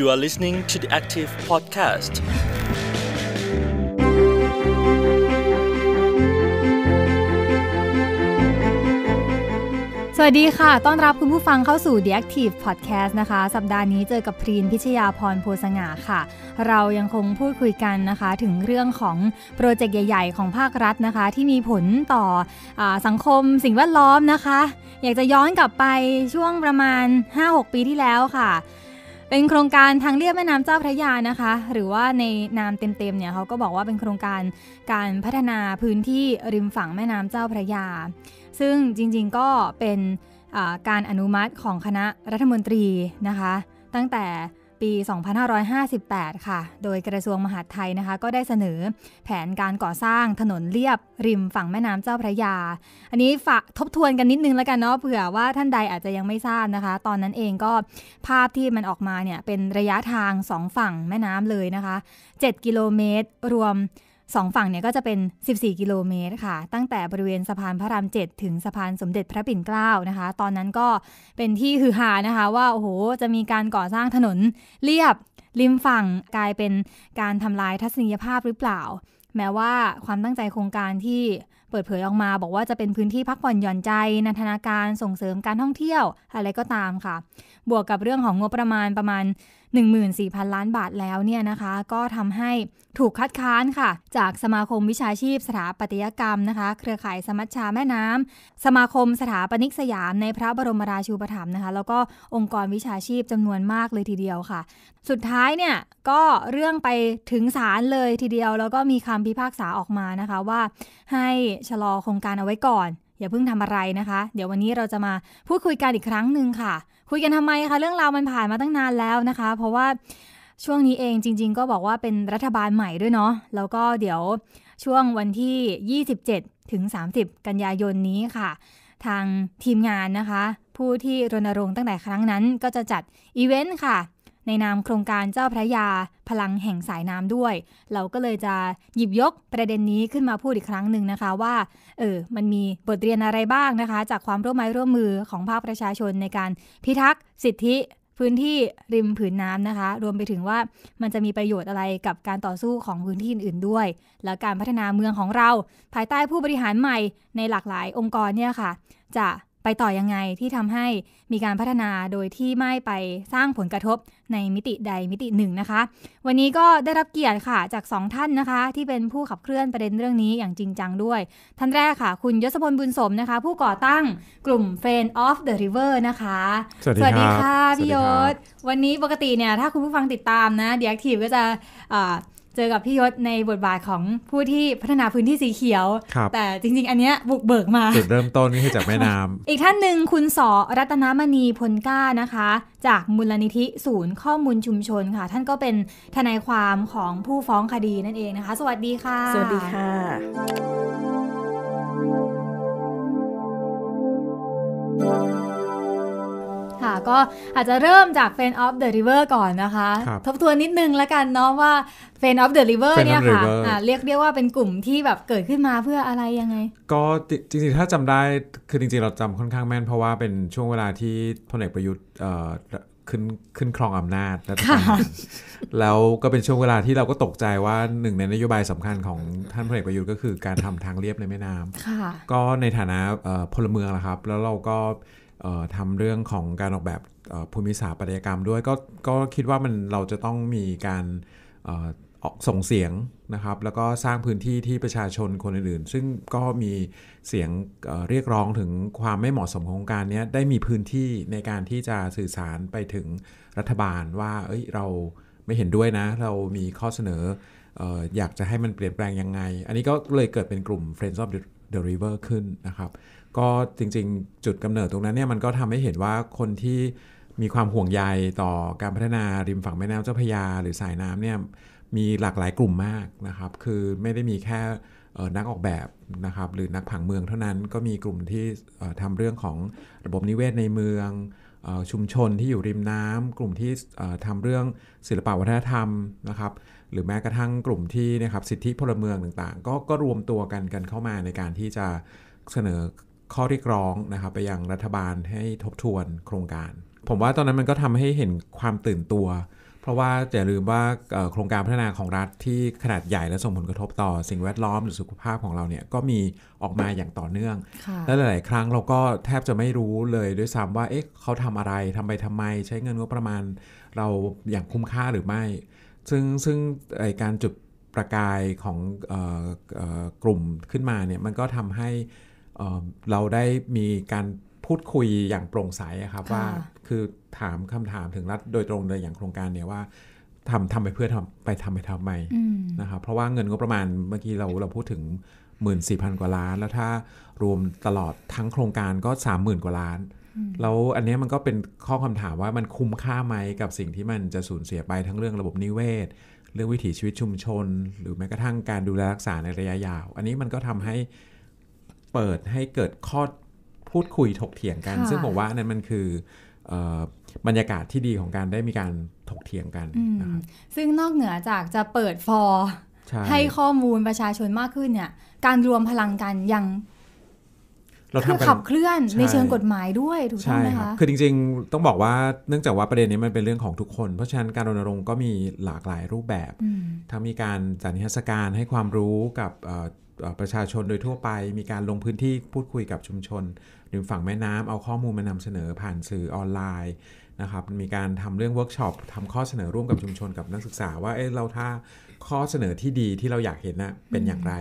You are listening to the Active Podcast. สวัสดีค่ะ ต้อนรับคุณผู้ฟังเข้าสู่ The Active Podcast นะคะ สัปดาห์นี้เจอกับพรีนพิชยาพรโพสง่าค่ะ เรายังคงพูดคุยกันนะคะถึงเรื่องของโปรเจกต์ใหญ่ ๆ ของภาครัฐนะคะ ที่มีผลต่ออสังคมสิ่งแวดล้อมนะคะ อยากจะย้อนกลับไปช่วงประมาณ 5-6 ปีที่แล้วค่ะเป็นโครงการทางเรียบแม่น้ำเจ้าพระยานะคะ หรือว่าในนามเต็มๆเนี่ยเขาก็บอกว่าเป็นโครงการการพัฒนาพื้นที่ริมฝั่งแม่น้ำเจ้าพระยา ซึ่งจริง ๆ ก็เป็นการอนุมัติของคณะรัฐมนตรีนะคะ ตั้งแต่ปี 2558 ค่ะ โดยกระทรวงมหาดไทยนะคะก็ได้เสนอ แผนการก่อสร้างถนนเลียบริมฝั่งแม่น้ำเจ้าพระยา อันนี้ฝากทบทวนกันนิดนึงแล้วกันเนาะ เผื่อว่าท่านใดอาจจะยังไม่ทราบนะคะ ตอนนั้นเองก็ภาพที่มันออกมาเนี่ยเป็นระยะทาง 2 ฝั่งแม่น้ำเลยนะคะ 7 กิโลเมตรรวมสองฝั่งเนี่ยก็จะเป็น 14 กิโลเมตรค่ะ ตั้งแต่บริเวณสะพานพระราม7ถึงสะพานสมเด็จพระปิ่นเกล้านะคะ ตอนนั้นก็เป็นที่ฮือฮานะคะ ว่า โอ้โห จะมีการก่อสร้างถนนเรียบริมฝั่งกลายเป็นการทำลายทัศนียภาพหรือเปล่า แม้ว่าความตั้งใจโครงการที่เปิดเผยออกมา บอกว่าจะเป็นพื้นที่พักผ่อนหย่อนใจ นันทนาการส่งเสริมการท่องเที่ยวอะไรก็ตามค่ะบวกกับเรื่องของงบประมาณประมาณ14,000 ล้านบาทแล้วเนี่ยนะคะ ก็ทำให้ถูกคัดค้านค่ะ จากสมาคมวิชาชีพ สถาปัตยกรรมนะคะ เครือข่ายสมัชชาแม่น้ำสมาคมสถาปนิกสยามในพระบรมราชูปถัมภ์นะคะ แล้วก็องค์กรวิชาชีพจำนวนมากเลยทีเดียวค่ะ สุดท้ายเนี่ยก็เรื่องไปถึงศาลเลยทีเดียว แล้วก็มีคำพิพากษาออกมานะคะว่า ให้ชะลอโครงการเอาไว้ก่อน อย่าเพิ่งทำอะไรนะคะ เดี๋ยววันนี้เราจะมา พูดคุยกันอีกครั้งหนึ่งค่ะคุยกันทำไมคะเรื่องราวมันผ่านมาตั้งนานแล้วนะคะ เพราะว่าช่วงนี้เองจริงๆ ก็บอกว่าเป็นรัฐบาลใหม่ด้วยเนาะแล้วก็เดี๋ยวช่วงวันที่ 27ถึง30 กันยายนนี้ค่ะ ทางทีมงานนะคะ ผู้ที่รณรงค์ตั้งแต่ครั้งนั้นก็จะจัดอีเวนต์ค่ะในนามโครงการเจ้าพระยาพลังแห่งสายน้ำด้วย เราก็เลยจะหยิบยกประเด็นนี้ขึ้นมาพูดอีกครั้งหนึ่งนะคะว่าเออมันมีบทเรียนอะไรบ้างนะคะ จากความร่วมไม้ร่วมมือของภาคประชาชนในการพิทักษ์สิทธิ พื้นที่ริมผืนน้ำนะคะ รวมไปถึงว่ามันจะมีประโยชน์อะไรกับการต่อสู้ของพื้นที่อื่นๆด้วย และการพัฒนาเมืองของเราภายใต้ผู้บริหารใหม่ในหลากหลาย องค์กรเนี่ยค่ะจะไปต่อยังไง ที่ทำให้มีการพัฒนาโดยที่ไม่ไปสร้างผลกระทบในมิติใดมิติหนึ่งนะคะวันนี้ก็ได้รับเกียรติค่ะจาก 2 ท่านนะคะ ที่เป็นผู้ขับเคลื่อนประเด็นเรื่องนี้อย่างจริงจังด้วย ท่านแรกค่ะ คุณยศพลบุญสมนะคะ ผู้ก่อตั้งกลุ่ม f r อ e n d of the River นะคะ สวัสดีค่ะ พี่ยศวันนี้ปกติเนี่ย ถ้าคุณผู้ฟังติดตามนะเดียกทีฟก็จะเจอกับพี่ยศในบทบาทของผู้ที่พัฒนาพื้นที่สีเขียว แต่จริงๆ อันเนี้ยบุกเบิกมาจุดเริ่มต้นก็คือจากแม่น้ำอีกท่านหนึ่งคุณสอรัตนมณีพลก้านะคะ จากมูลนิธิศูนย์ข้อมูลชุมชนค่ะ ท่านก็เป็นทนายความของผู้ฟ้องคดีนั่นเองนะคะ สวัสดีค่ะ สวัสดีค่ะค่ะก็อาจจะเริ่มจาก f a n of the River ก่อนนะคะ ทบทวนนิดนึงแล้วกันเนาะว่า f a n of the River เนี่ยค่ะเรียกเรียกว่าเป็นกลุ่มที่แบบเกิดขึ้นมาเพื่ออะไรยังไง ก็จริงๆถ้าจำได้คือจริงๆ เราจำค่อนข้างแม่น เพราะว่าเป็นช่วงเวลาที่พลเอกประยุทธ์ขึ้นขึ้นครองอำนาจแล้วก็เป็นช่วงเวลาที่เราก็ตกใจว่าหนึ่ง ในนโยบายสำคัญของท่านพลเอกประยุทธ์ก็คือ การทำทางเรียบในแม่น้ำก็ในฐานะพลเมืองนะครับแล้วเราก็ทำเรื่องของการออกแบบภูมิศาสตร์ปัตยกรรมด้วย ก็ก็คิดว่ามันเราจะต้องมีการออกส่งเสียงนะครับแล้วก็สร้างพื้นที่ที่ประชาชนคนอื่นๆ ซึ่งก็มีเสียงเรียกร้องถึงความไม่เหมาะสมของการนี้ได้มีพื้นที่ในการที่จะสื่อสารไปถึงรัฐบาลว่า เอ้ย เราไม่เห็นด้วยนะเรามีข้อเสนออยากจะให้มันเปลี่ยนแปลงยังไง อันนี้ก็เลยเกิดเป็นกลุ่ม Friends of the River ขึ้นนะครับก็จริงๆ จุดกำเนิดตรงนั้นเนี่ยมันก็ทำให้เห็นว่าคนที่มีความห่วงใยต่อการพัฒนาริมฝั่งแม่น้ำเจ้าพยา หรือสายน้ำเนี่ยมีหลากหลายกลุ่มมากนะครับคือไม่ได้มีแค่นักออกแบบนะครับหรือนักผังเมืองเท่านั้น ก็มีกลุ่มที่ทำเรื่องของระบบนิเวศในเมืองชุมชนที่อยู่ริมน้ำ กลุ่มที่ทำเรื่องศิลปวัฒนธรรมนะครับหรือแม้กระทั่งกลุ่มที่นะครับสิทธิพลเมืองต่างๆกก็รวมตัวกันกันเข้ามาในการที่จะเสนอข้อเรียกร้องนะครับ ไปยังรัฐบาลให้ทบทวนโครงการ ผมว่าตอนนั้นมันก็ทำให้เห็นความตื่นตัว เพราะว่าอย่าลืมว่าโครงการพัฒนาของรัฐที่ขนาดใหญ่และส่งผลกระทบต่อ สิ่งแวดล้อมหรือสุขภาพของเราเนี่ย ก็มีออกมาอย่างต่อเนื่อง และหลายๆครั้งเราก็แทบจะไม่รู้เลยด้วยซ้ำว่า เอ๊ะ เขาทำอะไรทำไปทำไม ใช้เงินงบประมาณเราอย่างคุ้มค่าหรือไม่ ซึ่งซึ่งการจุดประกายของกลุ่มขึ้นมาเนี่ยมันก็ทำให้เราได้มีการพูดคุยอย่างโปร่งใสครับว่า คือถามคำถามถึงรัฐโดยตรงเลยอย่างโครงการเนี่ยว่าทำทำไปเพื่อทำไปทำไปทำไมนะครับเพราะว่าเงินงบประมาณเมื่อกี้เราเราพูดถึง14,000 กว่าล้าน แล้วถ้ารวมตลอดทั้งโครงการก็ 30,000กว่าล้านแล้วอันนี้มันก็เป็นข้อคำถามว่ามันคุ้มค่าไหมกับสิ่งที่มันจะสูญเสียไป ทั้งเรื่องระบบนิเวศ เรื่องวิถีชีวิตชุมชน หรือแม้กระทั่งการดูแลรักษาในระยะยาว อันนี้มันก็ทำให้เปิดให้เกิดข้อพูดคุยถกเถียงกัน ซึ่งผมว่านั้นมันคือบรรยากาศที่ดีของการได้มีการถกเถียงกันนะครับซึ่งนอกเหนือจากจะเปิดฟอร์ให้ข้อมูลประชาชนมากขึ้นเนี่ย การรวมพลังกันยัง เราทำขับเคลื่อนในเชิงกฎหมายด้วยถูกต้องไหมคะคือจริงๆต้องบอกว่าเนื่องจากว่าประเด็นนี้มันเป็นเรื่องของทุกคน เพราะฉะนั้นการรณรงค์ก็มีหลากหลายรูปแบบ ทั้งมีการจัดนิทรรศการให้ความรู้กับประชาชนโดยทั่วไปมีการลงพื้นที่พูดคุยกับชุมชนริมฝั่งแม่น้ำเอาข้อมูลมานำเสนอผ่านสื่อออนไลน์นะครับ มีการทำเรื่องเวิร์กช็อปทำข้อเสนอร่วมกับชุมชนกับนักศึกษา ว่าเอ้เราถ้าข้อเสนอที่ดีที่เราอยากเห็นนะเป็นอย่างไร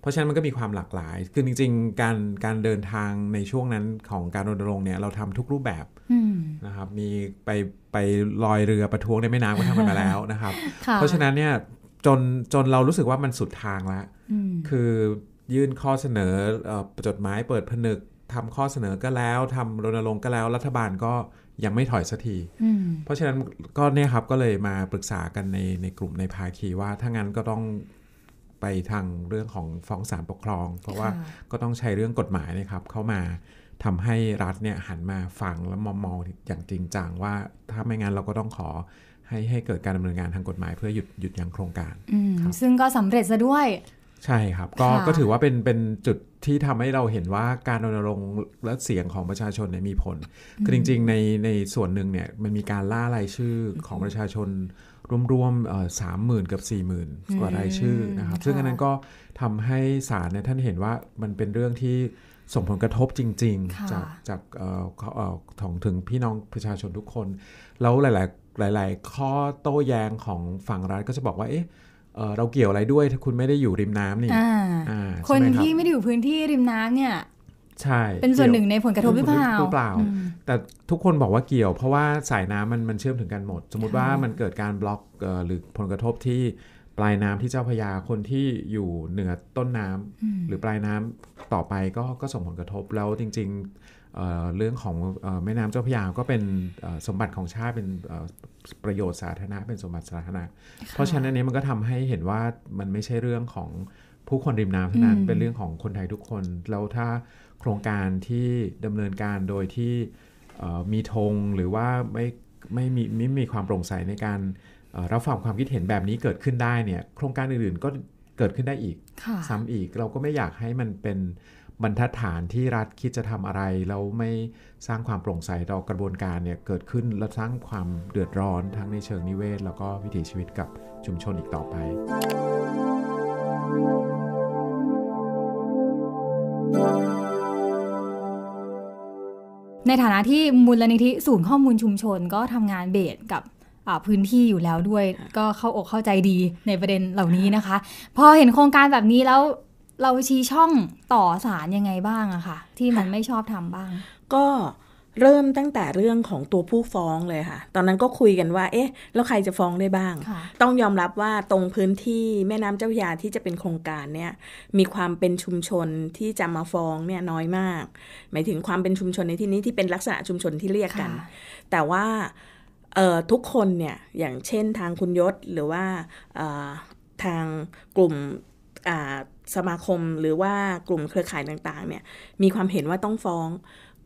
เพราะฉะนั้นมันก็มีความหลากหลาย คือจริง ๆ การการเดินทางในช่วงนั้นของการรณรงค์เนี่ยเราทำทุกรูปแบบนะครับมีไปไปลอยเรือประท้วงในแม่น้ำก็ทำกันมาแล้วนะครับ เพราะฉะนั้นเนี่ยจนจนเรารู้สึกว่ามันสุดทางแล้ว คือยื่นข้อเสนอจดหมายเปิดผนึกทำข้อเสนอก็แล้วทำรณรงค์ก็แล้วรัฐบาลก็ยังไม่ถอยสักทีเพราะฉะนั้นก็เนี่ยครับก็เลยมาปรึกษากันในในกลุ่มในภาคีว่าถ้างั้นก็ต้องไปทางเรื่องของฟ้องศาลปกครอง เพราะว่าก็ต้องใช้เรื่องกฎหมายนะครับ เข้ามาทำให้รัฐเนี่ย หันมาฟังแล้วมองมองอย่างจริงจังว่าถ้าไม่งั้นเราก็ต้องขอให้ให้เกิดการดำเนินงานทางกฎหมายเพื่อหยุดหยุดยั้งโครงการซึ่งก็สำเร็จซะด้วย ใช่ครับ ก็ก็ถือว่าเป็นเป็นจุดที่ทำให้เราเห็นว่าการรณรงค์และเสียงของประชาชนเนี่ยมีผล คือจริงๆในในส่วนหนึ่งเนี่ยมันมีการล่ารายชื่อของประชาชน รวมๆสามหมื่นกับสี่หมื่นกว่ารายชื่อนะครับ ซึ่งอันนั้นก็ทำให้ศาลเนี่ยท่านเห็นว่ามันเป็นเรื่องที่ส่งผลกระทบจริง ๆจากจากของถึงพี่น้องประชาชนทุกคน แล้วหลาย ๆหลายๆข้อโต้แย้งของฝั่งรัฐก็จะบอกว่าเอ๊ะเราเกี่ยวอะไรด้วยถ้าคุณไม่ได้อยู่ริมน้ำนี่คนที่ไม่ได้อยู่พื้นที่ริมน้ำเนี่ยใช่เป็นส่วนหนึ่งในผลกระทบหรือเปล่าหรือเปล่า แต่ทุกคนบอกว่าเกี่ยวเพราะว่าสายน้ำมันมันเชื่อมถึงกันหมด สมมติว่ามันเกิดการบล็อกหรือผลกระทบที่ ปลายน้ำที่เจ้าพยาคนที่อยู่เหนือต้นน้ำ หรือปลายน้ำต่อไปก็ก็ส่งผลกระทบแล้วจริงๆเรื่องของแม่น้ำเจ้าพยาก็เป็นสมบัติของชาติเป็นประโยชน์สาธารณะเป็นสมบัติสาธารณะ เพราะฉะนั้นนนี้มันก็ทำให้เห็นว่ามันไม่ใช่เรื่องของผู้คนริมน้ำเท่านั้นเป็นเรื่องของคนไทยทุกคน แล้วถ้าโครงการที่ดำเนินการโดยที่มีธงหรือว่าไม่ไม่มีไม่มีความโปร่งใสในการรับฟังความคิดเห็นแบบนี้เกิดขึ้นได้เนี่ยโครงการอื่นๆก็เกิดขึ้นได้อีกซ้ำอีกเราก็ไม่อยากให้มันเป็นบรรทัดฐานที่รัฐคิดจะทำอะไรแล้วไม่สร้างความโปร่งใสต่อกระบวนการเนี่ยเกิดขึ้นและสร้างความเดือดร้อนทั้งในเชิงนิเวศ แล้วก็วิถีชีวิตกับชุมชนอีกต่อไป ในฐานะที่มูลนิธิศูนย์ข้อมูลชุมชนก็ทำงานเบสกับพื้นที่อยู่แล้วด้วย ก็เข้าอกเข้าใจดีในประเด็นเหล่านี้นะคะ พอเห็นโครงการแบบนี้แล้วเราชี้ช่องต่อสารยังไงบ้างอะค่ะที่มันไม่ชอบทำบ้าง ก็เริ่มตั้งแต่เรื่องของตัวผู้ฟ้องเลยค่ะ ตอนนั้นก็คุยกันว่า เอ๊ะแล้วใครจะฟ้องได้บ้าง ต้องยอมรับว่าตรงพื้นที่แม่น้ำเจ้าพยาที่จะเป็นโครงการเนี่ยมีความเป็นชุมชนที่จะ มาฟ้องเนี่ยน้อยมาก หมายถึงความเป็นชุมชนในที่นี้ที่เป็นลักษณะชุมชนที่เรียกกัน แต่ว่าทุกคนเนี่ยอย่างเช่นทางคุณยศหรือว่าทางกลุ่มสมาคมหรือว่ากลุ่มเครือข่ายต่างๆเนี่ยมีความเห็นว่าต้องฟ้อง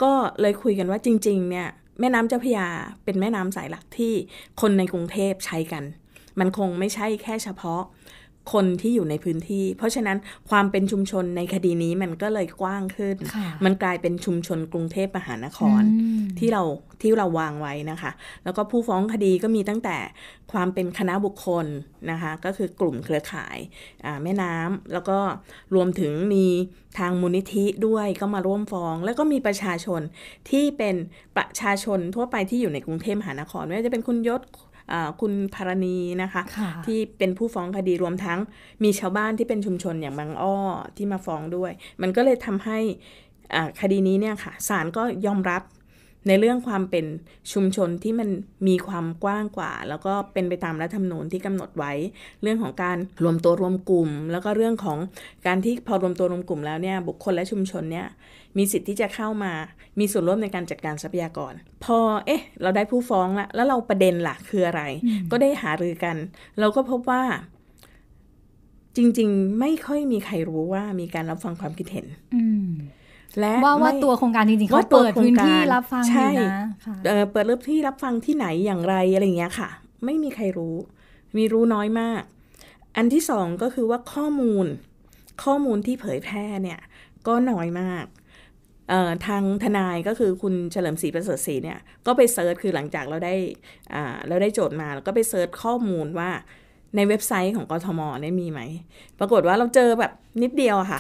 ก็เลยคุยกันว่าจริงๆเนี่ยแม่น้ำเจ้าพยา เป็นแม่น้ำสายหลักที่คนในกรุงเทพใช้กัน มันคงไม่ใช่แค่เฉพาะคนที่อยู่ในพื้นที่ เพราะฉะนั้นความเป็นชุมชนในคดีนี้มันก็เลยกว้างขึ้น มันกลายเป็นชุมชนกรุงเทพมหานครที่เรา ที่เราวางไว้นะคะ แล้วก็ผู้ฟ้องคดีก็มีตั้งแต่ความเป็นคณะบุคคลนะคะ ก็คือกลุ่มเครือข่ายแม่น้ำแล้วก็รวมถึงมีทางมูลนิธิด้วยก็มาร่วมฟ้อง แล้วก็มีประชาชนที่เป็นประชาชนทั่วไปที่อยู่ในกรุงเทพมหานครไม่ว่าจะเป็นคุณยศคุณภารณีนะคะคะที่เป็นผู้ฟ้องคดีรวมทั้งมีชาวบ้านที่เป็นชุมชนอย่างบางอ้อที่มาฟ้องด้วย มันก็เลยทำให้คดีนี้เนี่ยค่ะศาลก็ยอมรับในเรื่องความเป็นชุมชนที่มันมีความกว้างกว่า แล้วก็เป็นไปตามรัฐธรรมนูญที่กำหนดไว้ เรื่องของการรวมตัวรวมกลุ่ม แล้วก็เรื่องของการที่พอรวมตัวรวมกลุ่มแล้วเนี่ยบุคคลและชุมชนเนี่ยมีสิทธิ์ที่จะเข้ามา มีส่วนร่วมในการจัดการทรัพยากร พอ เอ๊ะ เราได้ผู้ฟ้องละแล้วเราประเด็นหลักคืออะไร ก็ได้หารือกัน เราก็พบว่า จริงๆ ไม่ค่อยมีใครรู้ว่า มีการรับฟังความคิดเห็นและว่าว่าตัวโครงการจริงๆเขาเปิดพื้นที่รับฟัง ใช่นะเปิดเรั่ที่รับฟังที่ไหน อย่างไร อะไรอย่างเงี้ยค่ะ ไม่มีใครรู้ มีรู้น้อยมาก อันที่สองก็คือว่าข้อมูล ข้อมูลที่เผยแพร่เนี่ย ก็น้อยมากทางทนายก็คือคุณเฉลิมศรีประเสริฐศรีเนี่ย ก็ไปเซิร์ชคือหลังจากเราได้เราได้โจทย์มา แล้วก็ไปเซิร์ชข้อมูลว่าในเว็บไซต์ของกทมเนี่ยมีไหม ปรากฏว่าเราเจอแบบนิดเดียวค่ะ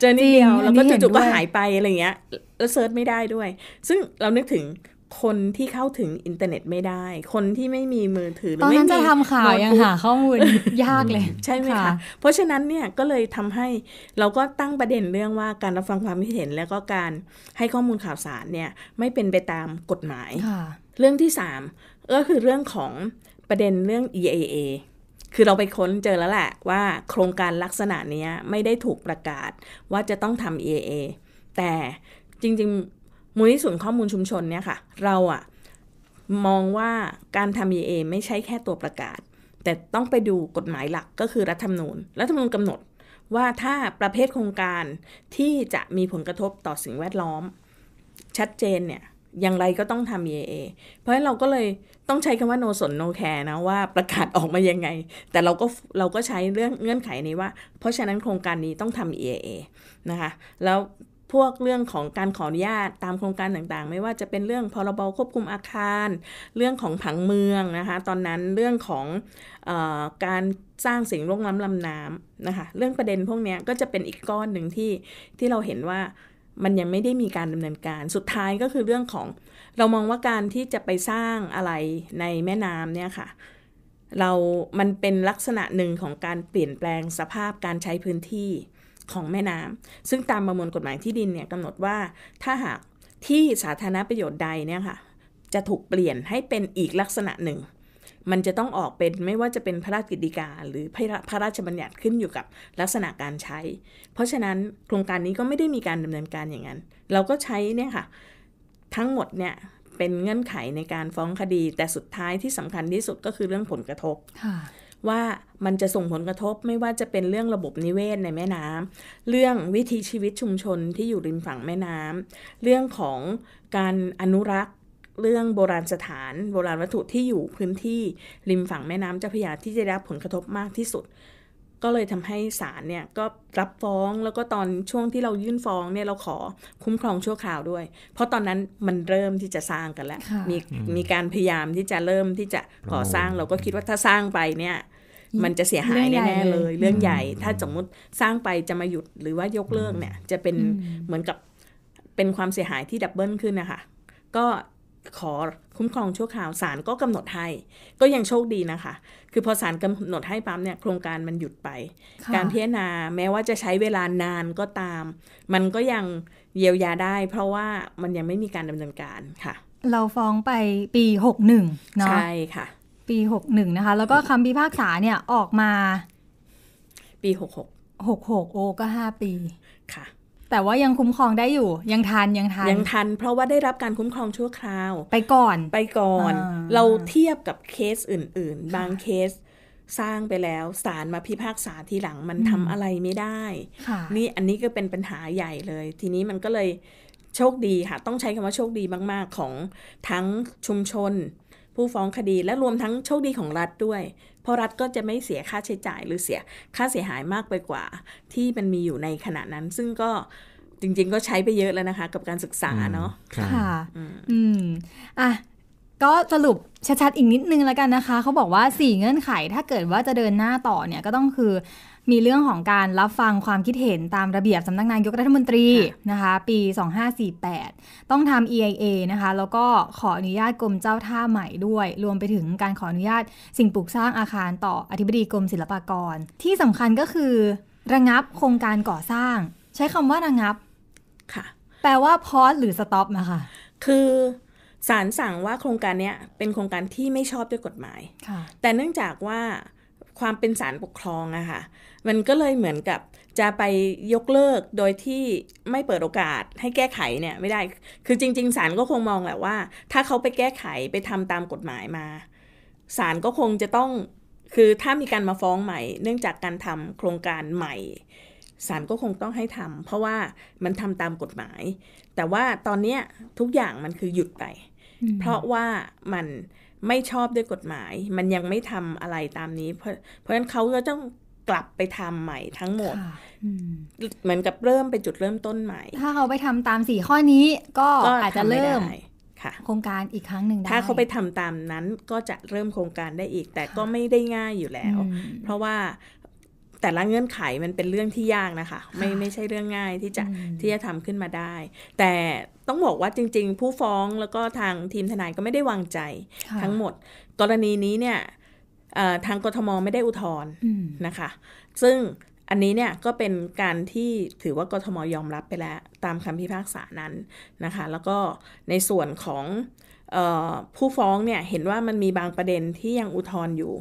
เจอนิดเดียว แล้วก็จู่ๆก็หายไปอะไรเงี้ยแล้วเซิร์ชไม่ได้ด้วย ซึ่งเรานึกถึงคนที่เข้าถึงอินเทอร์เน็ตไม่ได้ คนที่ไม่มีมือถือตอไม่มีจะทำข่าวยังหาข้อมูลยากเลยใช่ไหมคะเพราะฉะนั้นเนี่ยก็เลยทำให้เราก็ตั้งประเด็นเรื่องว่าการรับฟังความคิดเห็นแล้วก็การให้ข้อมูลข่าวสารเนี่ยไม่เป็นไปตามกฎหมายเรื่องที่สามก็คือเรื่องของประเด็นเรื่อง EAA คือเราไปค้นเจอแล้วแหละว่า โครงการลักษณะนี้ไม่ได้ถูกประกาศว่าจะต้องทำ EAA แต่จริง ๆมูลนิธิศูนย์ข้อมูลชุมชนเนี่ยค่ะ เราอะมองว่าการทำ EA ไม่ใช่แค่ตัวประกาศ แต่ต้องไปดูกฎหมายหลักก็คือรัฐธรรมนูญรัฐธรรมนูญกำหนดว่าถ้าประเภทโครงการที่จะมีผลกระทบต่อสิ่งแวดล้อม ชัดเจนเนี่ย อย่างไรก็ต้องทำ EA เพราะฉะนั้นเราก็เลยต้องใช้คำว่า no สน no care นะว่าประกาศออกมายังไง แต่เราก็เราก็ใช้เรื่องเงื่อนไขนี้ว่า เพราะฉะนั้นโครงการนี้ต้องทำ EA นะคะแล้วพวกเรื่องของการขออนุญาตตามโครงการต่างๆ ไม่ว่าจะเป็นเรื่องพรบควบคุมอาคาร เรื่องของผังเมืองนะคะ ตอนนั้นเรื่องของออการสร้างสิ่งร่กงล้ำลำน้ำนะคะ เรื่องประเด็นพวกนี้ก็จะเป็นอีกก้อนหนึ่งที่ ที่เราเห็นว่ามันยังไม่ได้มีการดำเนินการ สุดท้ายก็คือเรื่องของ เรามองว่าการที่จะไปสร้างอะไรในแม่น้ำเนี่ยค่ะเรามันเป็นลักษณะหนึ่งของการเปลี่ยนแปลงสภาพการใช้พื้นที่ของแม่น้ำซึ่งตามประมวลกฎหมายที่ดินเนี่ยกำหนดว่าถ้าหากที่สาธารณประโยชน์ใดเนี่ยค่ะ จะถูกเปลี่ยนให้เป็นอีกลักษณะหนึ่ง มันจะต้องออกเป็นไม่ว่าจะเป็นพระราชกิจกาหรือพระราชบัญญัติขึ้นอยู่กับลักษณะการใช้ เพราะฉะนั้นโครงการนี้ก็ไม่ได้มีการดำเนินการอย่างนั้น เราก็ใช้เนี่ยค่ะ ทั้งหมดเนี่ยเป็นเงื่อนไขในการฟ้องคดีแต่สุดท้ายที่สำคัญที่สุดก็คือเรื่องผลกระทบว่ามันจะส่งผลกระทบไม่ว่าจะเป็นเรื่องระบบนิเวศในแม่น้ำ เรื่องวิถีชีวิตชุมชนที่อยู่ริมฝั่งแม่น้ำ เรื่องของการอนุรักษ์ เรื่องโบราณสถานโบราณวัตถุที่อยู่พื้นที่ ริมฝั่งแม่น้ำเจ้าพยาที่ได้รับผลกระทบมากที่สุด ก็เลยทำให้ศาลเนี่ยก็รับฟ้องแล้วก็ตอนช่วงที่เรายื่นฟ้องเนี่ยเราขอคุ้มครองชั่วคราวด้วย เพราะตอนนั้นมันเริ่มที่จะสร้างกันแล้ว มีมีการพยายามที่จะเริ่มที่จะก่อสร้างเราก็คิดว่าถ้าสร้างไปเนี่ยมันจะเสียหายแน่เลย เรื่องใหญ่ถ้าสมมติสร้างไปจะมาหยุดหรือว่ายกเลิกเนี่ยจะเป็นเหมือนกับเป็นความเสียหายที่ดับเบิลขึ้นนะคะ ก็ขอคุ้มครองชั่วคราวศาลก็กำหนดให้ ก็ยังโชคดีนะคะ คือพอศาลกำหนดให้ปั๊มเนี่ย โครงการมันหยุดไป การพิจารณาแม้ว่าจะใช้เวลานานก็ตาม มันก็ยังเยียวยาได้ เพราะว่ามันยังไม่มีการดำเนินการค่ะ เราฟ้องไปปี6งเนาะใช่ค่ะปีหกหนึ่งนะคะ แล้วก็คำพิพากษาเนี่ยออกมา ปีหหกกหกหกโอก็ห้าปีค่ะ แต่ว่ายังคุ้มครองได้อยู่ ยังทันยังทันยังทัน เพราะว่าได้รับการคุ้มครองชั่วคราวไปก่อนไปก่อนอเราเทียบกับเคสอื่น ๆ บางเคสสร้างไปแล้วศาลมาพิพากษาทีหลังมันทำอะไรไม่ได้นี่อันนี้ก็เป็นปัญหาใหญ่เลย ทีนี้มันก็เลยโชคดีค่ะ ต้องใช้คำว่าโชคดีมากๆของทั้งชุมชนผู้ฟ้องคดีและรวมทั้งโชคดีของรัฐด้วย เพราะรัฐก็จะไม่เสียค่าใช้จ่ายหรือเสียค่าเสียหายมากไปกว่า ที่มันมีอยู่ในขณะนั้น ซึ่งก็จริงๆก็ใช้ไปเยอะแล้วนะคะ กับการศึกษาเนาะค่ะ อืมอ่ะก็สรุปชัดๆอีกนิดนึงแล้วกันนะคะ เขาบอกว่า 4 เงื่อนไขถ้าเกิดว่าจะเดินหน้าต่อเนี่ยก็ต้องคือมีเรื่องของการรับฟังความคิดเห็นตามระเบียบสำนักงานยกรัฐมนตรีนะคะ ปี 2548 ต้องทำ EIA นะคะ แล้วก็ขออนุญาตกรมเจ้าท่าใหม่ด้วย รวมไปถึงการขออนุญาตสิ่งปลูกสร้างอาคารต่ออธิบดีกรมศิลปากร ที่สำคัญก็คือ ระงับโครงการก่อสร้าง ใช้คำว่าระงับ ค่ะ แปลว่าพอสหรือสต็อปนะคะคือสารสั่งว่าโครงการนี้เป็นโครงการที่ไม่ชอบด้วยกฎหมายแต่เนื่องจากว่าความเป็นสารปกครองอะค่ะมันก็เลยเหมือนกับจะไปยกเลิกโดยที่ไม่เปิดโอกาสให้แก้ไขเนี่ยไม่ได้คือจริงๆ สารก็คงมองแหละว่า ถ้าเขาไปแก้ไขไปทำตามกฎหมายมาสารก็คงจะต้องคือถ้ามีการมาฟ้องใหม่เนื่องจากการทำโครงการใหม่ สารก็คงต้องให้ทำ เพราะว่ามันทำตามกฎหมาย แต่ว่าตอนเนี้ยทุกอย่างมันคือหยุดไป เพราะว่ามันไม่ชอบด้วยกฎหมาย มันยังไม่ทำอะไรตามนี้ เพราะเพราะฉะนั้นเขาก็ต้องกลับไปทำใหม่ทั้งหมดเหมือนกับเริ่มเป็นจุดเริ่มต้นใหม่ ถ้าเขาไปทำตามสี่ข้อนี้ ก็อาจจะเริ่มโครงการอีกครั้งหนึ่งได้ถ้าเขาไปทำตามนั้นก็จะเริ่มโครงการได้อีกแต่ก็ไม่ได้ง่ายอยู่แล้ว เพราะว่าแต่ละเงื่อนไขมันเป็นเรื่องที่ยากนะคะ ไม่ไม่ใช่เรื่องง่ายที่จะที่จะทำขึ้นมาได้ แต่ต้องบอกว่าจริง ๆ ผู้ฟ้องแล้วก็ทางทีมทนายก็ไม่ได้วางใจทั้งหมด กรณีนี้เนี่ยทางกทมไม่ได้อุทธรณ์นะคะซึ่งอันนี้เนี่ยก็เป็นการที่ถือว่ากทมยอมรับไปแล้วตามคำพิพากษานั้นนะคะแล้วก็ในส่วนของผู้ฟ้องเนี่ยเห็นว่ามันมีบางประเด็นที่ยังอุทธรณ์อยู่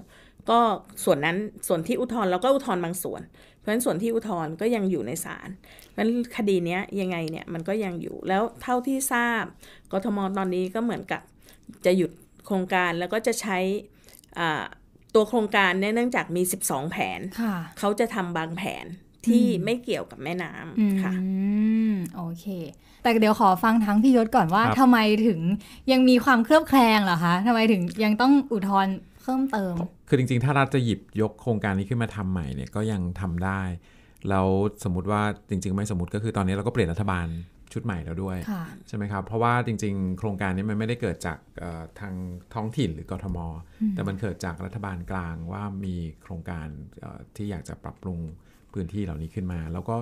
ก็ส่วนนั้นส่วนที่อุทธรณ์เราก็อุทธรณ์บางส่วน เพราะฉะนั้นส่วนที่อุทธรณ์ก็ยังอยู่ในศาลเพราะฉะนั้นคดีนี้ยังไงเนี่ยมันก็ยังอยู่แล้วเท่าที่ทราบ กทมตอนนี้ก็เหมือนกับจะหยุดโครงการแล้วก็จะใช้ตัวโครงการเนื่องจากมี 12 แผน เขาจะทำบางแผนที่ไม่เกี่ยวกับแม่น้ำค่ะโอเค แต่เดี๋ยวขอฟังทั้งพี่ยศก่อนว่าทำไมถึงยังมีความเครือบแคลงเหรอคะทำไมถึงยังต้องอุทธรณ์เพิ่มเติม คือจริงๆ ถ้ารัฐจะหยิบยกโครงการนี้ขึ้นมาทำใหม่เนี่ยก็ยังทำได้ แล้วสมมติว่าจริงๆ ไม่สมมติ ก็คือตอนนี้เราก็เปลี่ยนรัฐบาลชุดใหม่แล้วด้วยใช่ไหมครับ เพราะว่าจริง ๆ โครงการนี้มันไม่ได้เกิดจากทางท้องถิ่นหรือกรทม แต่มันเกิดจากรัฐบาลกลางว่ามีโครงการที่อยากจะปรับปรุงพื้นที่เหล่านี้ขึ้นมา แล้วก็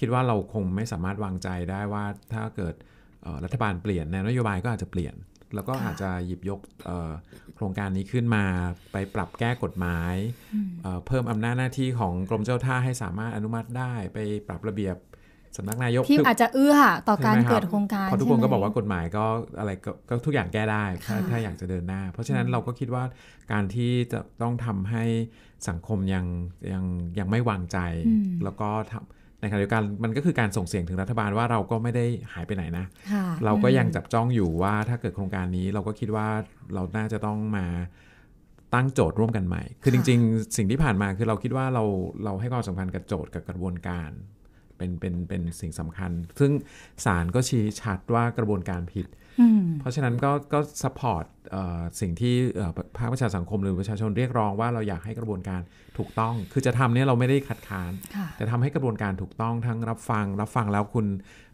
คิดว่าเราคงไม่สามารถวางใจได้ว่าถ้าเกิดรัฐบาลเปลี่ยนแนวนโยบายก็อาจจะเปลี่ยนแล้วก็อาจจะหยิบยกโครงการนี้ขึ้นมา ไปปรับแก้กฎหมาย เพิ่มอำนาจหน้าที่ของกรมเจ้าท่าให้สามารถอนุมัติได้ ไปปรับระเบียบสำนักนายก ที่อาจจะเอื้อต่อการเกิดโครงการเพราะทุกคนก็บอกว่ากฎหมายก็อะไรก็ทุกอย่างแก้ได้ถ้าอยากจะเดินหน้า เพราะฉะนั้นเราก็คิดว่าการที่จะต้องทำให้สังคมยังยังยังไม่วางใจแล้วก็ทำในขณะเดียวกันมันก็คือการส่งเสียงถึงรัฐบาลว่าเราก็ไม่ได้หายไปไหนนะเราก็ยังจับจ้องอยู่ว่าถ้าเกิดโครงการนี้ เราก็คิดว่าเราน่าจะต้องมาตั้งโจทย์ร่วมกันใหม่ คือจริงๆ สิ่งที่ผ่านมาคือเราคิดว่าเราเราให้ความสำคัญกับโจทย์กับกระบวนการเป็นเป็นเป็นสิ่งสำคัญ ซึ่งศาลก็ชี้ชัดว่ากระบวนการผิด เพราะฉะนั้นก็ก็สปอร์ตสิ่งที่ภาคประชาสังคมหรือประชาชนเรียกร้องว่าเราอยากให้กระบวนการถูกต้อง คือจะทำเนี่ยเราไม่ได้คัดค้านแต่ทำให้กระบวนการถูกต้องทั้งรับฟังรับฟังแล้วคุณ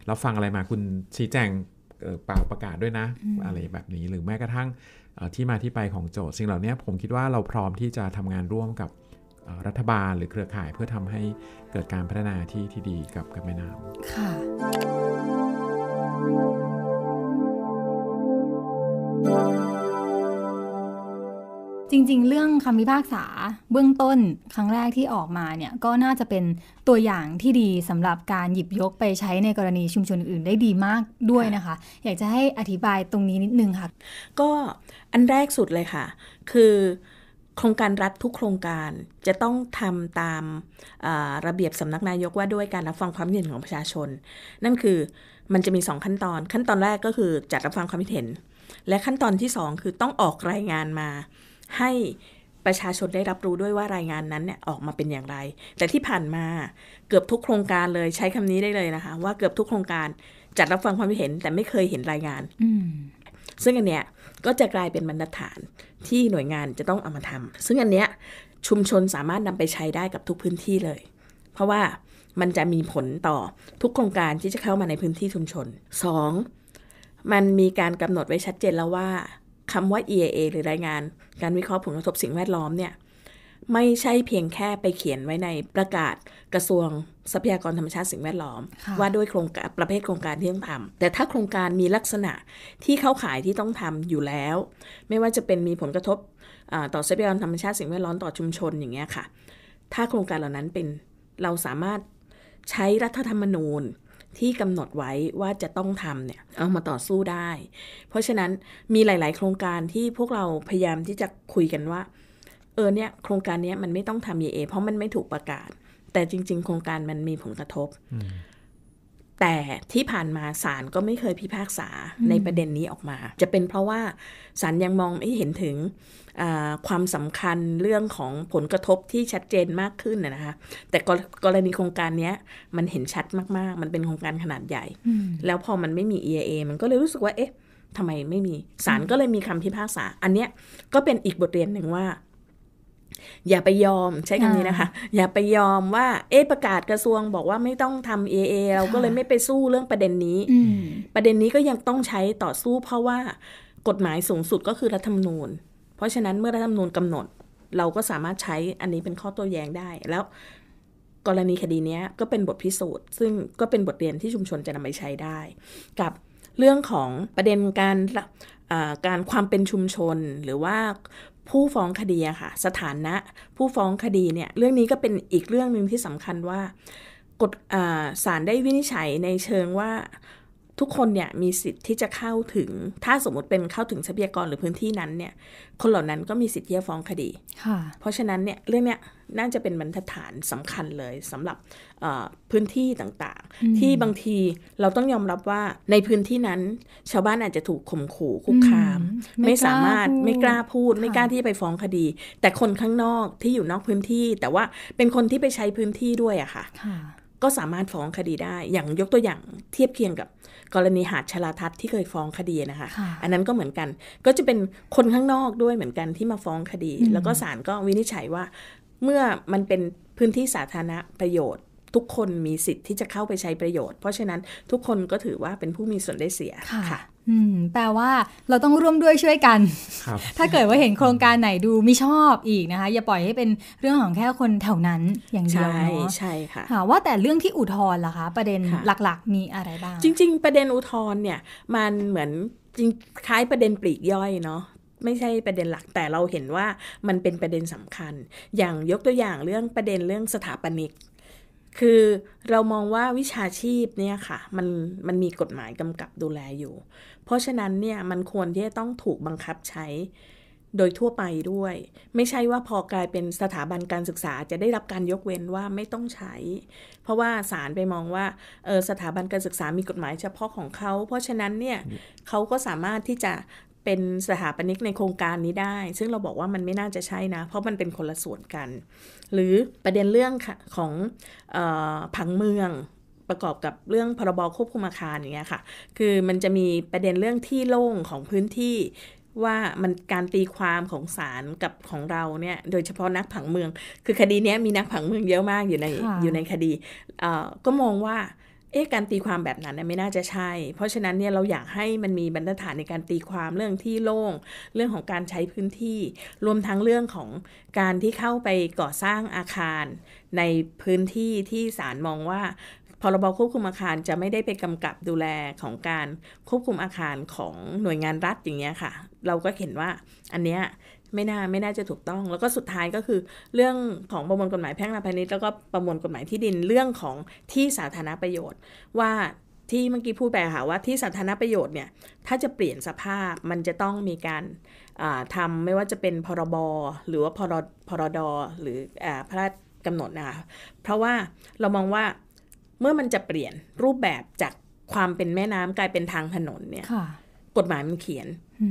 รับฟังอะไรมาคุณชี้แจงเปล่าประกาศด้วยนะ อะไรแบบนี้หรือแม้กระทั่งที่มาที่ไปของโจทย์สิ่งเหล่านี้ผมคิดว่าเราพร้อมที่จะทำงานร่วมกับรัฐบาลหรือเครือข่ายเพื่อทำให้เกิดการพัฒนาที่ที่ดีกับกับแม่น้ำ ค่ะ จริงๆ เรื่องคำพิพากษาเบื้องต้นครั้งแรกที่ออกมาเนี่ยก็น่าจะเป็นตัวอย่างที่ดีสำหรับการหยิบยกไปใช้ในกรณีชุมชนอื่นได้ดีมากด้วยนะคะ อยากจะให้อธิบายตรงนี้นิดนึงค่ะ ก็อันแรกสุดเลยค่ะ คือครงการรัฐทุกโครงการจะต้องทำตามระเบียบสำนักนายกว่าด้วยการรับฟังความคิดเห็นของประชาชน นั่นคือมันจะมี2ขั้นตอน ขั้นตอนแรกก็คือ จัดรับฟังความคิดเห็น และขั้นตอนที่2คือต้องออกรายงานมาให้ประชาชนได้รับรู้ด้วยว่ารายงานนั้นเนี่ยออกมาเป็นอย่างไร แต่ที่ผ่านมาเกือบทุกโครงการเลยใช้คำนี้ได้เลยนะคะว่าเกือบทุกโครงการจัดรับฟังความคิดเห็นแต่ไม่เคยเห็นรายงานซึ่งอันเนี้ยก็จะกลายเป็นบรรทัดฐานที่หน่วยงานจะต้องเอามาทำ ซึ่งอันเนี้ยชุมชนสามารถนำไปใช้ได้กับทุกพื้นที่เลย เพราะว่ามันจะมีผลต่อทุกโครงการที่จะเข้ามาในพื้นที่ชุมชน 2. มันมีการกำหนดไว้ชัดเจนแล้วว่าคำว่า e i a หรือรายงานการวิเคราะห์ผลกระทบสิ่งแวดล้อมเนี่ยไม่ใช่เพียงแค่ไปเขียนไว้ในประกาศกระทรวงทรัพยากรธรรมชาติสิ่งแวดล้อม ว่าด้วยโครงการประเภทโครงการที่ต้องทำแต่ถ้าโครงการมีลักษณะที่เข้าขายที่ต้องทำอยู่แล้ว ไม่ว่าจะเป็นมีผลกระทบต่อทรัพยากรธรรมชาติสิ่งแวดล้อมต่อชุมชนอย่างเงี้ยค่ะ ถ้าโครงการเหล่านั้นเป็นเราสามารถใช้รัฐธรรมนูญที่กำหนดไว้ว่าจะต้องทำเนี่ยเอามาต่อสู้ได้ เพราะฉะนั้นมีหลาย ๆ โครงการที่พวกเราพยายามที่จะคุยกันว่าอเนี่ยโครงการนี้มันไม่ต้องทำ EA เพราะมันไม่ถูกประกาศ แต่จริงๆ โครงการมันมีผลกระทบแต่ที่ผ่านมาศาลก็ไม่เคยพิพากษาในประเด็นนี้ออกมา จะเป็นเพราะว่าศาลยังมองไม่เห็นถึงความสำคัญเรื่องของผลกระทบที่ชัดเจนมากขึ้นนะคะ แต่กรณีโครงการนี้มันเห็นชัดมากๆ มันเป็นโครงการขนาดใหญ่ แล้วพอมันไม่มี EIA มันก็เลยรู้สึกว่าเอ๊ะทำไมไม่มีศาลก็เลยมีคำพิพากษา อันนี้ก็เป็นอีกบทเรียนหนึ่งว่าอย่าไปยอมใช้คำนี้นะคะ อย่าไปยอมว่าเอ๊ประกาศกระทรวงบอกว่าไม่ต้องทำเอเอเราก็เลยไม่ไปสู้เรื่องประเด็นนี้ ประเด็นนี้ก็ยังต้องใช้ต่อสู้เพราะว่ากฎหมายสูงสุดก็คือรัฐธรรมนูญเพราะฉะนั้นเมื่อรัฐธรรมนูญกำหนดเราก็สามารถใช้อันนี้เป็นข้อโต้แย้งได้ แล้วกรณีคดีนี้ก็เป็นบทพิสูจน์ซึ่งก็เป็นบทเรียนที่ชุมชนจะนำไปใช้ได้ กับเรื่องของประเด็นการการความเป็นชุมชนหรือว่าผู้ฟ้องคดีอะค่ะ สถานะ ผู้ฟ้องคดีเนี่ย เรื่องนี้ก็เป็นอีกเรื่องหนึ่งที่สำคัญว่ากฎศาลได้วินิจฉัยในเชิงว่าทุกคนเนี่ยมีสิทธิ์ที่จะเข้าถึง ถ้าสมมติเป็นเข้าถึงทรัพยากรหรือพื้นที่นั้นเนี่ย คนเหล่านั้นก็มีสิทธิ์ที่จะฟ้องคดีเพราะฉะนั้นเนี่ยเรื่องเนี้ยน่าจะเป็นบรรทัดฐานสำคัญเลยสำหรับพื้นที่ต่างๆ ที่บางทีเราต้องยอมรับว่าในพื้นที่นั้น ชาวบ้านอาจจะถูกข่มขู่คุกคาม ไม่สามารถไม่กล้าพูดไม่กล้าที่จะไปฟ้องคดี แต่คนข้างนอกที่อยู่นอกพื้นที่ แต่ว่าเป็นคนที่ไปใช้พื้นที่ด้วยอะค่ะก็สามารถฟ้องคดีได้ อย่างยกตัวอย่างเทียบเคียงกับกรณีหาดชลาทัศน์ที่เคยฟ้องคดีนะคะ อันนั้นก็เหมือนกัน ก็จะเป็นคนข้างนอกด้วยเหมือนกันที่มาฟ้องคดี แล้วก็ศาลก็วินิจฉัยว่าเมื่อมันเป็นพื้นที่สาธารณประโยชน์ทุกคนมีสิทธิ์ที่จะเข้าไปใช้ประโยชน์ เพราะฉะนั้นทุกคนก็ถือว่าเป็นผู้มีส่วนได้เสียค่ะแปลว่าเราต้องร่วมด้วยช่วยกัน ถ้าเกิดว่าเห็นโครงการไหนดูไม่ชอบอีกนะคะ อย่าปล่อยให้เป็นเรื่องของแค่คนแถวนั้นอย่างเดียวเนาะ ใช่ค่ะ ว่าแต่เรื่องที่อุทธรณ์ล่ะคะ ประเด็นหลัก ๆ มีอะไรบ้าง จริง ๆ ประเด็นอุทธรณ์เนี่ยมันเหมือนจริงคล้ายประเด็นปลีกย่อยเนาะไม่ใช่ประเด็นหลัก แต่เราเห็นว่า มันเป็นประเด็นสำคัญ อย่างยกตัวอย่างเรื่องประเด็นเรื่องสถาปนิกคือเรามองว่าวิชาชีพเนี่ยค่ะมันมันมีกฎหมายกำกับดูแลอยู่ เพราะฉะนั้นเนี่ยมันควรที่จะต้องถูกบังคับใช้โดยทั่วไปด้วย ไม่ใช่ว่าพอกลายเป็นสถาบันการศึกษาจะได้รับการยกเว้น ว่าไม่ต้องใช้ เพราะว่าศาลไปมองว่าเออสถาบันการศึกษามีกฎหมายเฉพาะของเขาเพราะฉะนั้นเนี่ยเขาก็สามารถที่จะเป็นสถาปนิกในโครงการนี้ได้ ซึ่งเราบอกว่ามันไม่น่าจะใช่นะ เพราะมันเป็นคนละส่วนกันหรือประเด็นเรื่องของออผังเมืองประกอบกับเรื่องพรบควบคุมอาคารอย่างเงี้ยค่ะคือมันจะมีประเด็นเรื่องที่โล่งของพื้นที่ว่ามันการตีความของศาลกับของเราเนี่ยโดยเฉพาะนักผังเมือง คือคดีนี้มีนักผังเมืองเยอะมากอยู่ในอยู่ในคดีก็มองว่าเอ๊ะการตีความแบบนั้นไม่น่าจะใช่ เพราะฉะนั้นเนี่ยเราอยากให้มันมีบรรทัดฐานในการตีความเรื่องที่โล่งเรื่องของการใช้พื้นที่รวมทั้งเรื่องของการที่เข้าไปก่อสร้างอาคารในพื้นที่ที่ศาลมองว่า พรบควบคุมอาคารจะไม่ได้ไปกำกับดูแลของการควบคุมอาคารของหน่วยงานรัฐอย่างเงี้ยค่ะ เราก็เห็นว่าอันเนี้ยไม่น่าไม่น่าจะถูกต้องแล้วก็สุดท้ายก็คือ เรื่องของประมวลกฎหมายแพ่งและพาณิชย์แล้วก็ประมวลกฎหมายที่ดินเรื่องของที่สาธารณประโยชน์ ว่าที่เมื่อกี้พูดไปค่ะว่าที่สาธารณประโยชน์เนี่ยถ้าจะเปลี่ยนสภาพมันจะต้องมีการทำไม่ว่าจะเป็นพรบหรือว่าพรพรดหรือพระราชกำหนดนะคะเพราะว่าเรามองว่าเมื่อมันจะเปลี่ยนรูปแบบจากความเป็นแม่น้ำกลายเป็นทางถนนเนี่ยกฎหมายมันเขียน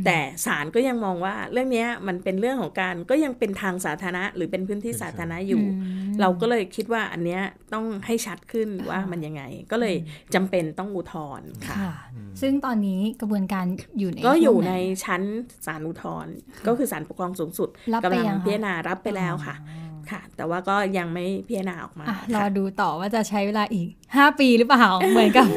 แต่ศาลก็ยังมองว่าเรื่องนี้มันเป็นเรื่องของการ ก็ยังเป็นทางสาธารณะหรือเป็นพื้นที่สาธารณะอยู่ เราก็เลยคิดว่าอันนี้ต้องให้ชัดขึ้นว่ามันยังไง ก็เลยจำเป็นต้องอุทธรณ์ค่ะ ซึ่งตอนนี้กระบวนการอยู่ใน ก็อยู่ในชั้นศาลอุทธรณ์ก็คือศาลปกครองสูงสุดกำลังพิจารณารับไปแล้วค่ะค่ะแต่ว่าก็ยังไม่พิจารณาออกมารอดูต่อว่าจะใช้เวลาอีก 5 ปีหรือเปล่าเหมือนกับ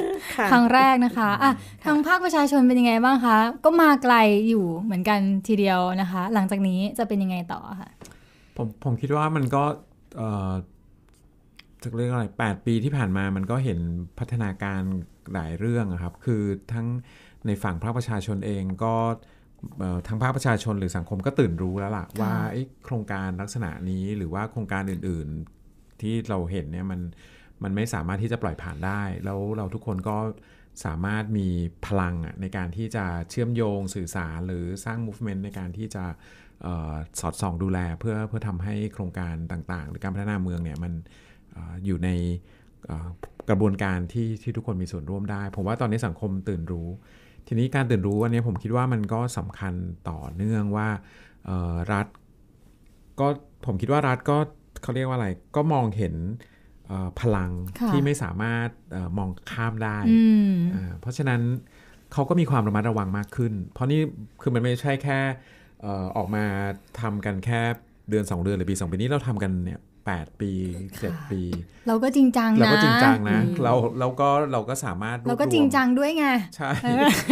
ครั้งแรกนะคะอ่ะทางภาคประชาชนเป็นยังไงบ้างคะก็มาไกลอยู่เหมือนกันทีเดียวนะคะ หลังจากนี้จะเป็นยังไงต่อค่ะผมผมคิดว่ามันก็จะเร่องอะไรแปดปีที่ผ่านมามันก็เห็นพัฒนาการหลายเรื่องครับ คือทั้งในฝั่งภาคประชาชนเองก็ทางภาค ประชาชนหรือสังคมก็ตื่นรู้แล้วล่ะว่าโครงการลักษณะนี้หรือว่าโครงการอื่น ๆที่เราเห็นเนี่ยมันมันไม่สามารถที่จะปล่อยผ่านได้ แล้วเราทุกคนก็สามารถมีพลังในการที่จะเชื่อมโยงสื่อสารหรือสร้าง movement ในการที่จะสอดส่องดูแล เพื่อเพื่อทำให้โครงการต่าง ๆ หรือการพัฒนาเมืองเนี่ยมันออยู่ในกระบวนการที่ที่ทุกคนมีส่วนร่วมได้ ผมว่าตอนนี้สังคมตื่นรู้ทีนี้การตื่นรู้อันนี้ผมคิดว่ามันก็สำคัญต่อเนื่องว่ารัฐก็ ผมคิดว่ารัฐก็เขาเรียกว่าอะไร ก็มองเห็นพลังที่ไม่สามารถมองข้ามได้ เพราะฉะนั้นเขาก็มีความระมัดระวังมากขึ้น เพราะนี่คือมันไม่ใช่แค่ออกมาทำกันแค่เดือน2 เดือนหรือปี2 ปีนี้เราทำกันเนี่ย8 ปี 7 ปี เราก็จริงจังนะเราก็จริงจังนะเราเราก็เราก็สามารถเราก็จริงจังด้วยไงใช่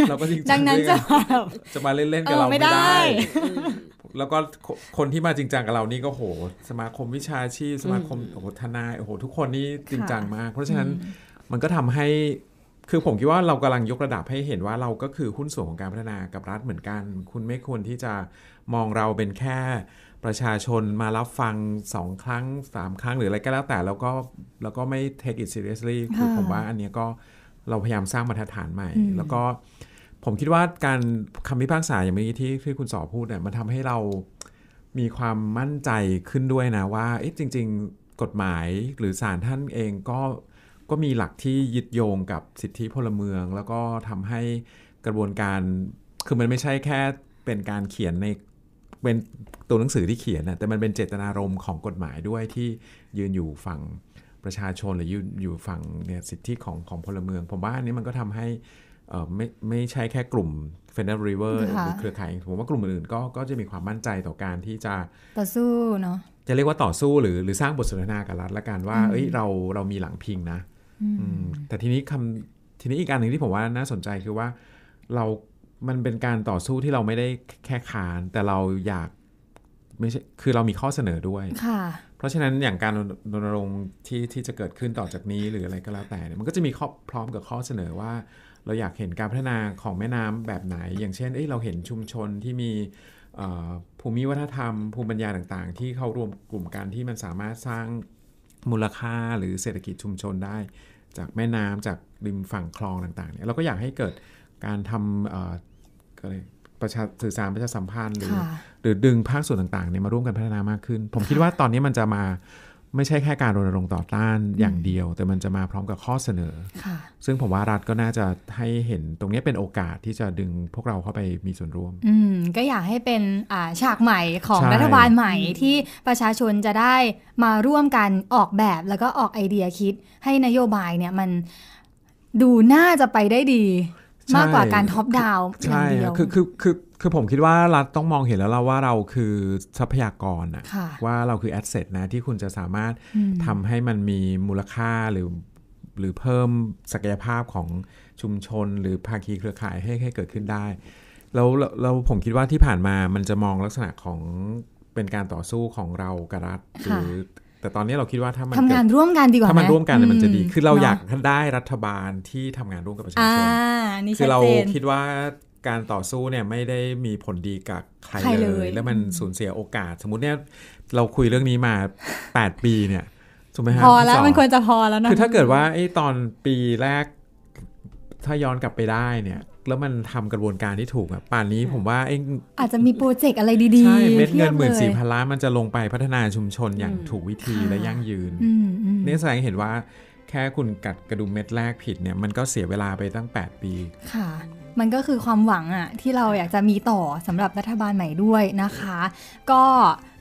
เราก็จริงจังดังนั้นจะจะมาเล่นๆกับเราไม่ได้ แล้วก็คนที่มาจริงจังกับเรานี่ก็โหสมาคมวิชาชีพสมาคมโอ้โหทนายโอ้โห ทุกคนนี่จริงจังมาก เพราะฉะนั้นมันก็ทำให้คือผมคิดว่าเรากำลังยกระดับให้เห็นว่าเราก็คือหุ้นส่วนของการพัฒนากับรัฐเหมือนกัน คุณไม่ควรที่จะมองเราเป็นแค่ประชาชนมารับฟังสองครั้งสามครั้งหรืออะไรก็แล้วแต่แล้วก็แล้วก็ไม่ take it seriously คือผมว่าอันนี้ก็เราพยายามสร้างมาตรฐานใหม่ แล้วก็ผมคิดว่าการคำพิพากษาอย่างนี้ที่ที่คุณสอพูดเนี่ยมันทำให้เรามีความมั่นใจขึ้นด้วยนะว่าเอ๊ะจริง ๆ กฎหมายหรือศาลท่านเองก็ก็มีหลักที่ยึดโยงกับสิทธิพลเมือง แล้วก็ทำให้กระบวนการคือมันไม่ใช่แค่เป็นการเขียนในเป็นตัวหนังสือที่เขียนนะแต่มันเป็นเจตนารมณ์ของกฎหมายด้วยที่ยืนอยู่ฝั่งประชาชนหรืออยู่อยู่ฝั่งเนี่ยสิทธิของของพลเมือง ผมว่าอันนี้มันก็ทำให้เออไม่ไม่ใช่แค่กลุ่ม f e n ์ e r เ i v e r หรือเครือข่ายผมว่ากลุ่มอื่นๆก็ก็จะมีความมั่นใจต่อการที่จะต่อสู้เนาะจะเรียกว่าต่อสู้หรือหรือสร้างบทสนทนากับรัฐละกันว่า เอ้ย เราเรามีหลังพิงนะแต่ทีนี้คำทีนี้อีกการหนึ่งที่ผมว่าน่าสนใจคือว่าเรามันเป็นการต่อสู้ที่เราไม่ได้แค่ขานแต่เราอยากไม่ใช่คือเรามีข้อเสนอด้วย เพราะฉะนั้นอย่างการรณรงค์ที่ที่จะเกิดขึ้นต่อจากนี้หรืออะไรก็แล้วแต่เนี่ยมันก็จะมีข้อพร้อมกับข้อเสนอว่า เราอยากเห็นการพัฒนาของแม่น้ำแบบไหน อย่างเช่น เอ้ยเราเห็นชุมชนที่มีภูมิวัฒนธรรมภูมิปัญญาต่างๆ ที่เขารวมกลุ่มกันที่มันสามารถสร้างมูลค่าหรือเศรษฐกิจชุมชนได้ จากแม่น้ำจากริมฝั่งคลองต่างๆเนี่ยเราก็อยากให้เกิดการทำอะไรประชาสื่อสารประชาสัมพันธ์หรือหรือ ดึงภาคส่วนต่างๆเนี่ยมาร่วมกันพัฒนามากขึ้น ผมคิดว่าตอนนี้มันจะมาไม่ใช่แค่การรณรงค์ต่อต้านอย่างเดียว แต่มันจะมาพร้อมกับข้อเสนอซึ่งผมว่ารัฐก็น่าจะให้เห็น ตรงนี้เป็นโอกาสที่จะดึงพวกเราเข้าไปมีส่วนร่วม อืม ก็อยากให้เป็นฉากใหม่ของรัฐบาลใหม่ ที่ประชาชนจะได้มาร่วมกันออกแบบแล้วก็ออกไอเดียคิดให้นโยบายเนี่ยมันดูน่าจะไปได้ดีมากกว่าการท็อปดาวอย่างเดียวคือคือคือคือผมคิดว่ารัฐต้องมองเห็นแล้วเราว่าเราคือทรัพยากรอะว่าเราคือแอสเซทนะที่คุณจะสามารถทำให้มันมีมูลค่า หรือ หรือเพิ่มศักยภาพของชุมชนหรือภาคีเครือข่ายให้ให้เกิดขึ้นได้ แล้วเราผมคิดว่าที่ผ่านมามันจะมองลักษณะของเป็นการต่อสู้ของเรากับรัฐหรือแต่ตอนนี้เราคิดว่า ถ้ามันทำงานร่วมกันดีกว่าถ้ามันร่วมกันมันจะดี คือเราอยากได้รัฐบาลที่ทำงานร่วมกับประชาชนคือเราคิดว่าการต่อสู้เนี่ยไม่ได้มีผลดีกับใครเลย แล้วมันสูญเสียโอกาส สมมติเนี่ยเราคุยเรื่องนี้มา 8 ปีเนี่ยถูกไหมฮะพอแล้วมันควรจะพอแล้วนะคือถ้าเกิดว่าไอ้ตอนปีแรกถ้าย้อนกลับไปได้เนี่ยแล้วมันทำกระบวนการที่ถูกอะป่านนี้ผมว่าเองอาจจะมีโปรเจกต์อะไรดีๆใช่เม็ดเงินหมื่นสี่พันล้านมันจะลงไปพัฒนาชุมชนอย่างถูกวิธีและยั่งยืนนี่แสดงเห็นว่าแค่คุณกัดกระดุมเม็ดแรกผิดเนี่ยมันก็เสียเวลาไปตั้ง 8 ปีค่ะ มันก็คือความหวังอะที่เราอยากจะมีต่อสำหรับรัฐบาลใหม่ด้วยนะคะ ก็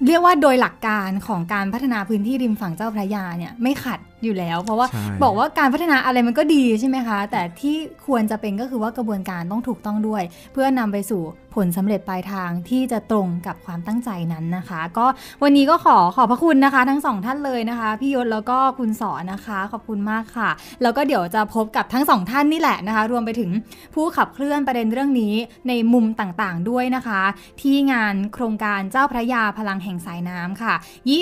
เรียกว่าโดยหลักการของการพัฒนาพื้นที่ริมฝั่งเจ้าพระยาเนี่ยไม่ขัดอยู่แล้ว เพราะว่าบอกว่าการพัฒนาอะไรมันก็ดีใช่ไหมคะ แต่ที่ควรจะเป็นก็คือว่ากระบวนการต้องถูกต้องด้วย เพื่อนำไปสู่ผลสำเร็จปลายทางที่จะตรงกับความตั้งใจนั้นนะคะ ก็วันนี้ก็ขอขอบพระคุณนะคะ ทั้งสองท่านเลยนะคะพี่ยศแล้วก็คุณสอนะคะ ขอบคุณมากค่ะแล้วก็เดี๋ยวจะพบกับทั้งสองท่านนี่แหละนะคะ รวมไปถึงผู้ขับเคลื่อนประเด็นเรื่องนี้ในมุมต่างๆด้วยนะคะ ที่งานโครงการเจ้าพระยาพลังแห่งแห่งสายน้ำค่ะ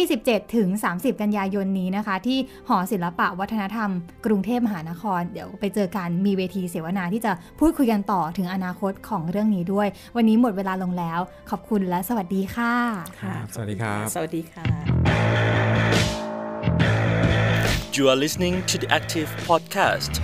27ถึง30 กันยายนนี้นะคะ ที่หอศิลปะวัฒนธรรม กรุงเทพมหานคร เดี๋ยวไปเจอกันมีเวทีเสวนาที่จะพูดคุยกันต่อถึงอนาคตของเรื่องนี้ด้วย วันนี้หมดเวลาลงแล้วขอบคุณและสวัสดีค่ะครับสวัสดีครับ สวัสดีค่ะ You are listening to the Active Podcast.